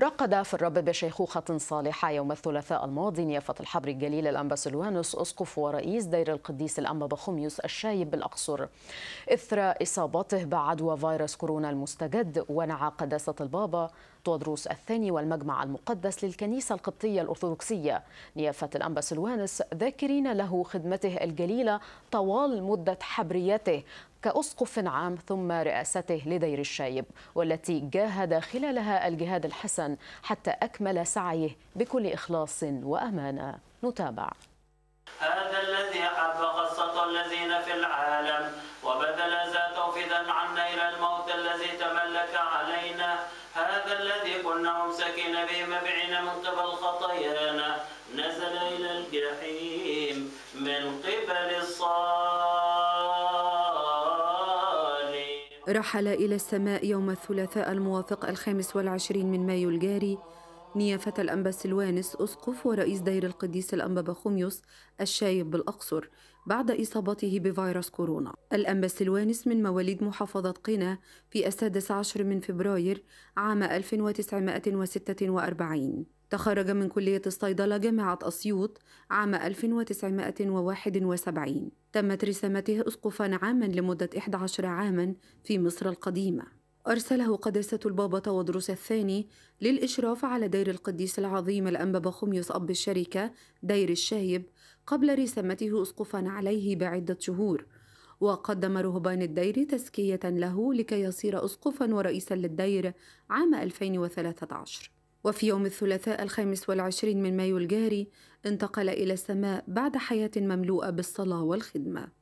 رقد في الرب بشيخوخة صالحة يوم الثلاثاء الماضي نيافة الحبر الجليل الأنبا سلوانوس أسقف ورئيس دير القديس الأنبا بخوميوس الشايب بالأقصر إثر إصابته بعدوى فيروس كورونا المستجد ونعى قداسة البابا طودروس الثاني والمجمع المقدس للكنيسة القبطية الأرثوذكسية نيافة الأنبا سلوانس ذاكرين له خدمته الجليلة طوال مدة حبريته كأسقف عام ثم رئاسته لدير الشايب والتي جاهد خلالها الجهاد الحسن حتى أكمل سعيه بكل إخلاص وأمانة نتابع هذا الذي أحب قصة الذين في العالم وبذل ذاته فدا عنا إلى الموت الذي تملك علينا هذا الذي كنا ممسكين به مبعين من قبل خطايانا نزل إلى الجحيم من قبل الصالح رحل إلى السماء يوم الثلاثاء الموافق الخامس والعشرين من مايو الجاري نيافة الأنبا سلوانس أسقف ورئيس دير القديس الأنبا بخوميوس الشايب بالأقصر بعد إصابته بفيروس كورونا الأنبا سلوانس من مواليد محافظة قنا في السادس عشر من فبراير عام 1946 تخرج من كلية الصيدلة جامعة أسيوط عام 1971 تمت رسامته أسقفا عاما لمدة 11 عاما في مصر القديمة أرسله قداسة البابا تودروس الثاني للإشراف على دير القديس العظيم الأنبا خميس أب الشركة دير الشايب قبل رسامته أسقفا عليه بعدة شهور وقدم رهبان الدير تزكية له لكي يصير أسقفا ورئيسا للدير عام 2013 وفي يوم الثلاثاء الخامس والعشرين من مايو الجاري انتقل إلى السماء بعد حياة مملوءة بالصلاة والخدمة